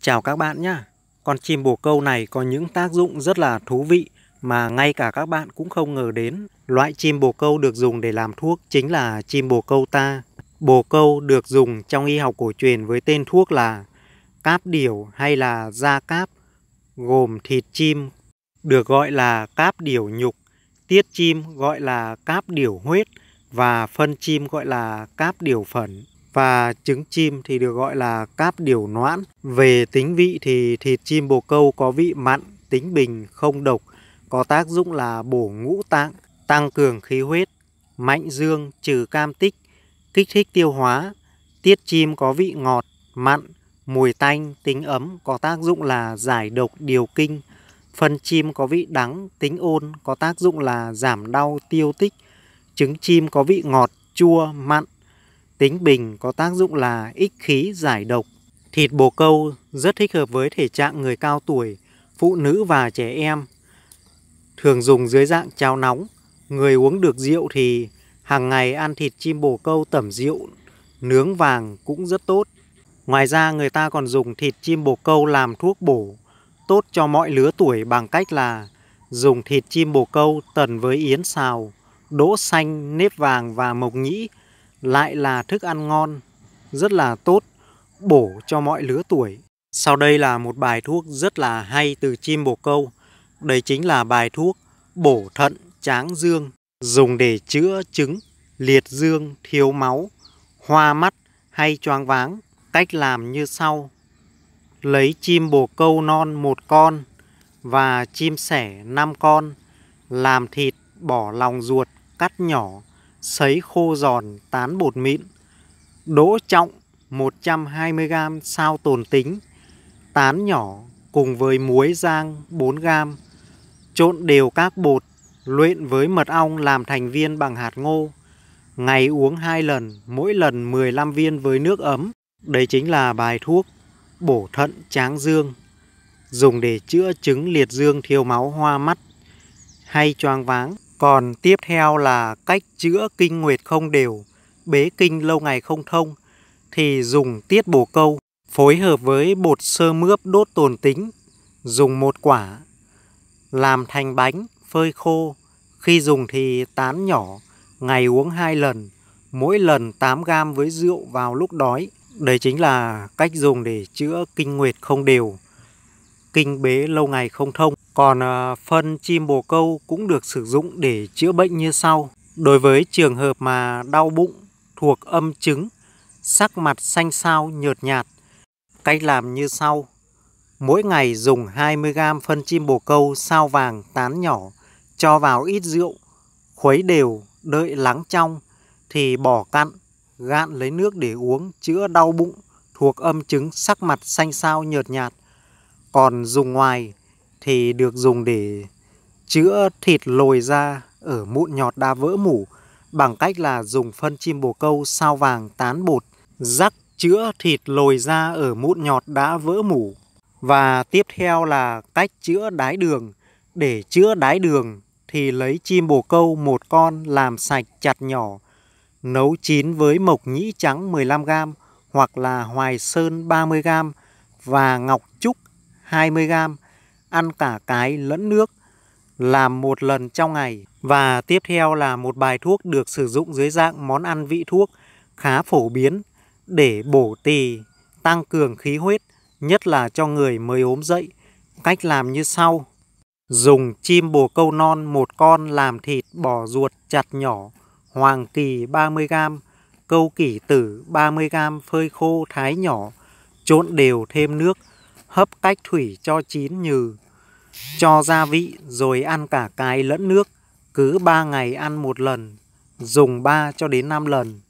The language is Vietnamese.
Chào các bạn nhé! Con chim bồ câu này có những tác dụng rất là thú vị mà ngay cả các bạn cũng không ngờ đến. Loại chim bồ câu được dùng để làm thuốc chính là chim bồ câu ta. Bồ câu được dùng trong y học cổ truyền với tên thuốc là cáp điểu hay là da cáp, gồm thịt chim, được gọi là cáp điểu nhục, tiết chim gọi là cáp điểu huyết và phân chim gọi là cáp điểu phẩn và trứng chim thì được gọi là cáp điều noãn. Về tính vị thì thịt chim bồ câu có vị mặn, tính bình, không độc, có tác dụng là bổ ngũ tạng, tăng cường khí huyết, mạnh dương, trừ cam tích, kích thích tiêu hóa. Tiết chim có vị ngọt, mặn, mùi tanh, tính ấm, có tác dụng là giải độc điều kinh. Phần chim có vị đắng, tính ôn, có tác dụng là giảm đau tiêu tích. Trứng chim có vị ngọt, chua, mặn, Tính bình có tác dụng là ích khí giải độc. Thịt bồ câu rất thích hợp với thể trạng người cao tuổi, phụ nữ và trẻ em. Thường dùng dưới dạng cháo nóng. Người uống được rượu thì hàng ngày ăn thịt chim bồ câu tẩm rượu, nướng vàng cũng rất tốt. Ngoài ra người ta còn dùng thịt chim bồ câu làm thuốc bổ, tốt cho mọi lứa tuổi bằng cách là dùng thịt chim bồ câu tần với yến xào, đỗ xanh, nếp vàng và mộc nhĩ lại là thức ăn ngon, rất là tốt, bổ cho mọi lứa tuổi. Sau đây là một bài thuốc rất là hay từ chim bồ câu. Đây chính là bài thuốc bổ thận tráng dương, dùng để chữa chứng liệt dương, thiếu máu, hoa mắt hay choáng váng. Cách làm như sau. Lấy chim bồ câu non một con và chim sẻ 5 con, làm thịt bỏ lòng ruột cắt nhỏ sấy khô giòn tán bột mịn, đỗ trọng 120g sao tồn tính, tán nhỏ cùng với muối rang 4g, trộn đều các bột, luyện với mật ong làm thành viên bằng hạt ngô. Ngày uống 2 lần, mỗi lần 15 viên với nước ấm. Đây chính là bài thuốc bổ thận tráng dương, dùng để chữa chứng liệt dương thiếu máu hoa mắt hay choáng váng. Còn tiếp theo là cách chữa kinh nguyệt không đều, bế kinh lâu ngày không thông thì dùng tiết bổ câu phối hợp với bột sơ mướp đốt tồn tính, dùng một quả làm thành bánh phơi khô, khi dùng thì tán nhỏ, ngày uống hai lần, mỗi lần 8 gram với rượu vào lúc đói. Đây chính là cách dùng để chữa kinh nguyệt không đều, kinh bế lâu ngày không thông. Còn à, phân chim bồ câu cũng được sử dụng để chữa bệnh như sau. Đối với trường hợp mà đau bụng thuộc âm chứng, sắc mặt xanh xao nhợt nhạt, cách làm như sau. Mỗi ngày dùng 20g phân chim bồ câu sao vàng tán nhỏ, cho vào ít rượu, khuấy đều, đợi lắng trong, thì bỏ cặn, gạn lấy nước để uống, chữa đau bụng, thuộc âm chứng sắc mặt xanh xao nhợt nhạt. Còn dùng ngoài thì được dùng để chữa thịt lồi ra ở mụn nhọt đã vỡ mủ bằng cách là dùng phân chim bồ câu sao vàng tán bột rắc chữa thịt lồi ra ở mụn nhọt đã vỡ mủ. Và tiếp theo là cách chữa đái đường. Để chữa đái đường thì lấy chim bồ câu một con làm sạch chặt nhỏ, nấu chín với mộc nhĩ trắng 15g hoặc là hoài sơn 30g và ngọc trúc 20g ăn cả cái lẫn nước, làm một lần trong ngày. Và tiếp theo là một bài thuốc được sử dụng dưới dạng món ăn vị thuốc khá phổ biến để bổ tỳ, tăng cường khí huyết, nhất là cho người mới ốm dậy. Cách làm như sau. Dùng chim bồ câu non một con làm thịt bỏ ruột chặt nhỏ, hoàng kỳ 30g, câu kỷ tử 30g phơi khô thái nhỏ, trộn đều thêm nước, hấp cách thủy cho chín nhừ, cho gia vị rồi ăn cả cái lẫn nước, cứ 3 ngày ăn một lần, dùng 3 cho đến 5 lần.